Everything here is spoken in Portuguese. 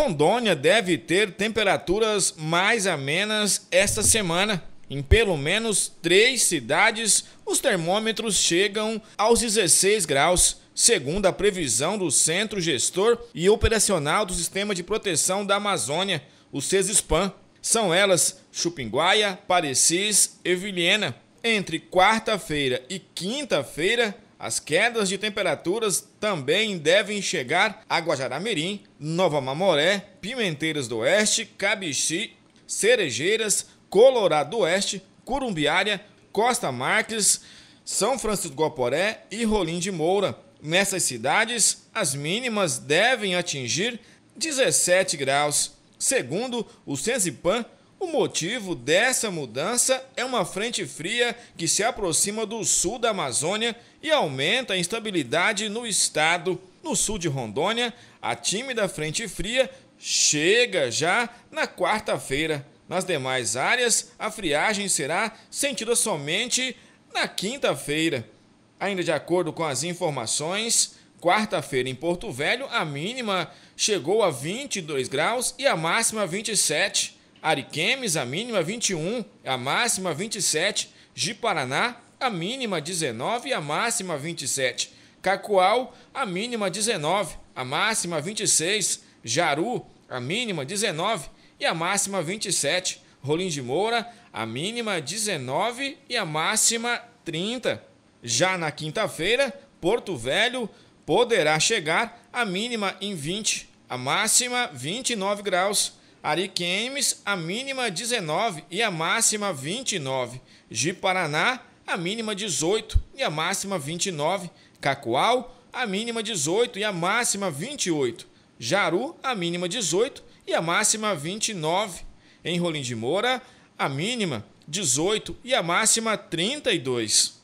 Rondônia deve ter temperaturas mais amenas esta semana. Em pelo menos três cidades, os termômetros chegam aos 16 graus, segundo a previsão do Centro Gestor e Operacional do Sistema de Proteção da Amazônia, o SESPAM. São elas Chupinguaia, Parecis e Vilhena. Entre quarta-feira e quinta-feira, as quedas de temperaturas também devem chegar a Guajaramirim, Nova Mamoré, Pimenteiras do Oeste, Cabixi, Cerejeiras, Colorado do Oeste, Curumbiária, Costa Marques, São Francisco do Guaporé e Rolim de Moura. Nessas cidades, as mínimas devem atingir 17 graus. Segundo o Censipan, o motivo dessa mudança é uma frente fria que se aproxima do sul da Amazônia e aumenta a instabilidade no estado. No sul de Rondônia, a tímida frente fria chega já na quarta-feira. Nas demais áreas, a friagem será sentida somente na quinta-feira. Ainda de acordo com as informações, quarta-feira em Porto Velho, a mínima chegou a 22 graus e a máxima 27 Ariquemes, a mínima 21, a máxima 27. Jiparaná, a mínima 19 e a máxima 27. Cacoal, a mínima 19, a máxima 26. Jaru, a mínima 19 e a máxima 27. Rolim de Moura, a mínima 19 e a máxima 30. Já na quinta-feira, Porto Velho poderá chegar a mínima em 20, a máxima 29 graus. Ari Quemes, a mínima 19 e a máxima 29. Ji Paraná, a mínima 18 e a máxima 29. Cacoal, a mínima 18 e a máxima 28. Jaru, a mínima 18 e a máxima 29. Em Rolim de Moura, a mínima 18 e a máxima 32.